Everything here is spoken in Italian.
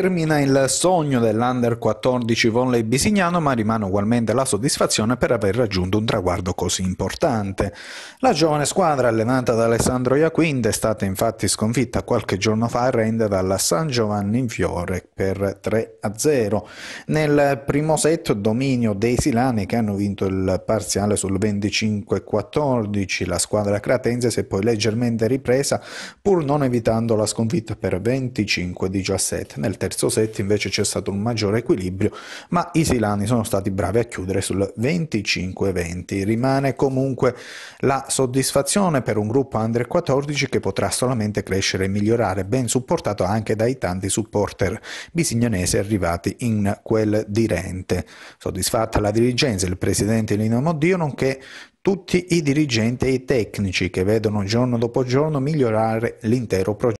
termina il sogno dell'Under 14 volley bisignano, ma rimane ugualmente la soddisfazione per aver raggiunto un traguardo così importante. La giovane squadra allenata da Alessandro Iaquinta è stata infatti sconfitta qualche giorno fa a Rende dalla San Giovanni in Fiore per 3-0. Nel primo set dominio dei Silani che hanno vinto il parziale sul 25-14, la squadra cratense si è poi leggermente ripresa pur non evitando la sconfitta per 25-17 nel terzo terzo set invece c'è stato un maggiore equilibrio, ma i silani sono stati bravi a chiudere sul 25-20. Rimane comunque la soddisfazione per un gruppo under 14 che potrà solamente crescere e migliorare, ben supportato anche dai tanti supporter bisignonesi arrivati in quel dirente. Soddisfatta la dirigenza, il presidente Lino Moddio, nonché tutti i dirigenti e i tecnici che vedono giorno dopo giorno migliorare l'intero progetto.